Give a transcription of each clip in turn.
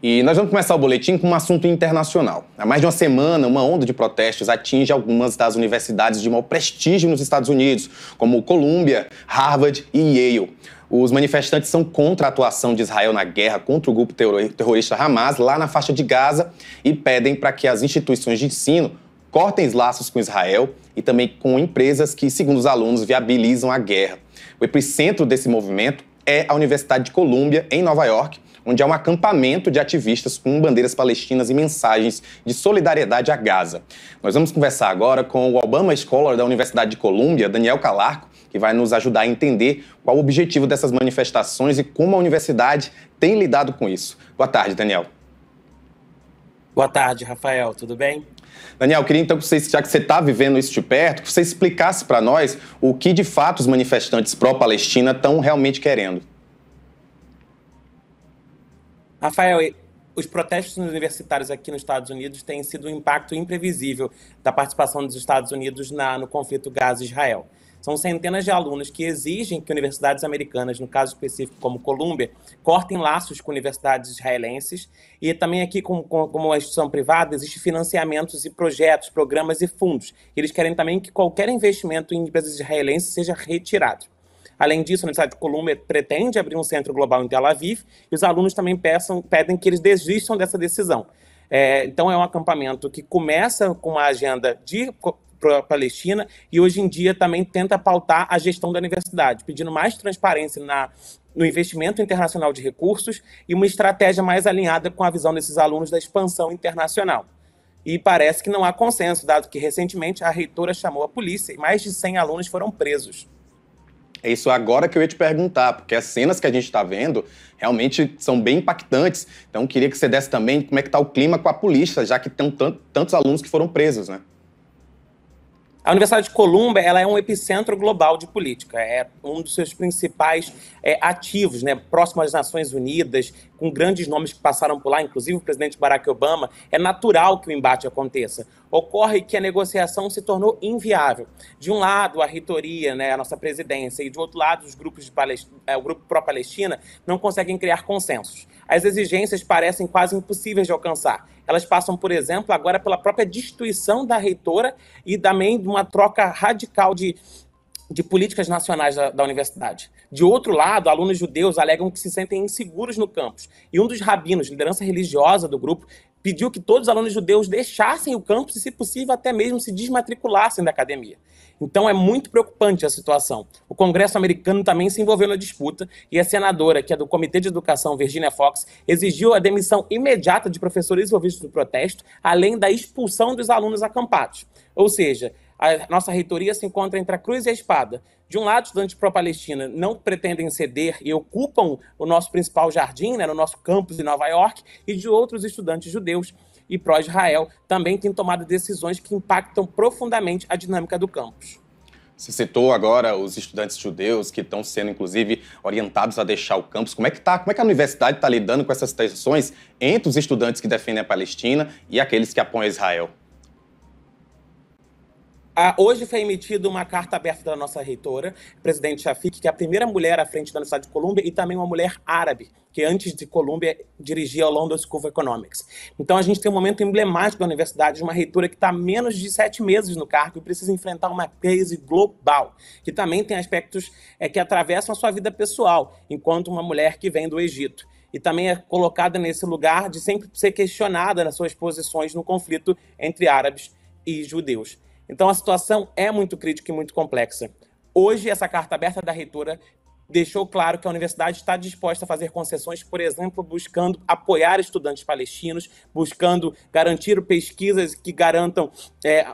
E nós vamos começar o boletim com um assunto internacional. Há mais de uma semana, uma onda de protestos atinge algumas das universidades de maior prestígio nos Estados Unidos, como Columbia, Harvard e Yale. Os manifestantes são contra a atuação de Israel na guerra contra o grupo terrorista Hamas lá na faixa de Gaza e pedem para que as instituições de ensino cortem os laços com Israel e também com empresas que, segundo os alunos, viabilizam a guerra. O epicentro desse movimento é a Universidade de Columbia em Nova York, onde há um acampamento de ativistas com bandeiras palestinas e mensagens de solidariedade a Gaza. Nós vamos conversar agora com o Obama Scholar da Universidade de Colômbia, Daniel Calarco, que vai nos ajudar a entender qual o objetivo dessas manifestações e como a universidade tem lidado com isso. Boa tarde, Daniel. Boa tarde, Rafael. Tudo bem? Daniel, queria então que você, já que você está vivendo isso de perto, que você explicasse para nós o que de fato os manifestantes pró-Palestina estão realmente querendo. Rafael, os protestos universitários aqui nos Estados Unidos têm sido um impacto imprevisível da participação dos Estados Unidos na, no conflito Gaza-Israel. São centenas de alunos que exigem que universidades americanas, no caso específico como Columbia, cortem laços com universidades israelenses. E também aqui, como, como uma instituição privada, existem financiamentos e projetos, programas e fundos. Eles querem também que qualquer investimento em empresas israelenses seja retirado. Além disso, a Universidade de Columbia pretende abrir um centro global em Tel Aviv e os alunos também peçam, pedem que eles desistam dessa decisão. É, então, é um acampamento que começa com uma agenda de para a Palestina e hoje em dia também tenta pautar a gestão da universidade, pedindo mais transparência na, no investimento internacional de recursos e uma estratégia mais alinhada com a visão desses alunos da expansão internacional. E parece que não há consenso, dado que recentemente a reitora chamou a polícia e mais de 100 alunos foram presos. É isso agora que eu ia te perguntar, porque as cenas que a gente está vendo realmente são bem impactantes. Então, queria que você desse também como é que está o clima com a polícia, já que tem tantos alunos que foram presos, né? A Universidade de Columba ela é um epicentro global de política, é um dos seus principais é, ativos, né, próximo às Nações Unidas, com grandes nomes que passaram por lá, inclusive o presidente Barack Obama. É natural que o embate aconteça. Ocorre que a negociação se tornou inviável. De um lado, a reitoria, né, a nossa presidência, e de outro lado, os grupos de é, o grupo pró-Palestina não conseguem criar consensos as exigências parecem quase impossíveis de alcançar. Elas passam, por exemplo, agora pela própria destituição da reitora e também de uma troca radical de de políticas nacionais da, da, universidade. De outro lado, alunos judeus alegam que se sentem inseguros no campus. E um dos rabinos, liderança religiosa do grupo, pediu que todos os alunos judeus deixassem o campus e, se possível, até mesmo se desmatriculassem da academia. Então é muito preocupante a situação. O Congresso americano também se envolveu na disputa e a senadora, que é do Comitê de Educação, Virginia Fox, exigiu a demissão imediata de professores envolvidos no protesto, além da expulsão dos alunos acampados. Ou seja, a nossa reitoria se encontra entre a cruz e a espada. De um lado, estudantes pró-Palestina não pretendem ceder e ocupam o nosso principal jardim, né, no nosso campus em Nova York, e de outros estudantes judeus e pró-Israel também têm tomado decisões que impactam profundamente a dinâmica do campus. Você citou agora os estudantes judeus que estão sendo, inclusive, orientados a deixar o campus. Como é que tá? Como é que a universidade está lidando com essas tensões entre os estudantes que defendem a Palestina e aqueles que apoiam Israel? Ah, hoje foi emitida uma carta aberta da nossa reitora, presidente Shafik, que é a primeira mulher à frente da Universidade de Colômbia e também uma mulher árabe, que antes de Colômbia dirigia a London School of Economics. Então a gente tem um momento emblemático da universidade, de uma reitora que está menos de sete meses no cargo e precisa enfrentar uma crise global, que também tem aspectos é, que atravessam a sua vida pessoal, enquanto uma mulher que vem do Egito e também é colocada nesse lugar de sempre ser questionada nas suas posições no conflito entre árabes e judeus. Então a situação é muito crítica e muito complexa. Hoje, essa carta aberta da reitora deixou claro que a universidade está disposta a fazer concessões, por exemplo, buscando apoiar estudantes palestinos, buscando garantir pesquisas que garantam é,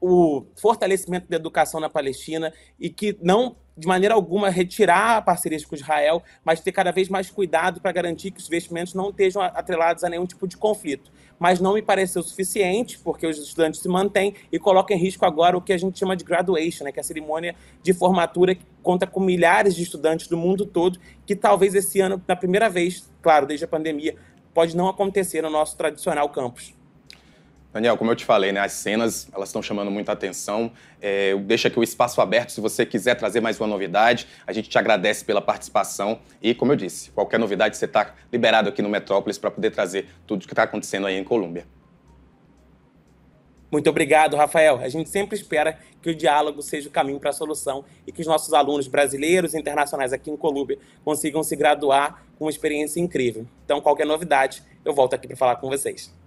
o fortalecimento da educação na Palestina e que não, de maneira alguma, retirar a parceria com Israel, mas ter cada vez mais cuidado para garantir que os investimentos não estejam atrelados a nenhum tipo de conflito. Mas não me pareceu suficiente, porque os estudantes se mantêm e colocam em risco agora o que a gente chama de graduation, né, que é a cerimônia de formatura que conta com milhares de estudantes do mundo todo, que talvez esse ano, na primeira vez, claro, desde a pandemia, pode não acontecer no nosso tradicional campus. Daniel, como eu te falei, né, as cenas elas estão chamando muita atenção. É, deixa aqui o espaço aberto se você quiser trazer mais uma novidade. A gente te agradece pela participação e, como eu disse, qualquer novidade você está liberado aqui no Metrópolis para poder trazer tudo o que está acontecendo aí em Colômbia. Muito obrigado, Rafael. A gente sempre espera que o diálogo seja o caminho para a solução e que os nossos alunos brasileiros e internacionais aqui em Colômbia consigam se graduar com uma experiência incrível. Então, qualquer novidade, eu volto aqui para falar com vocês.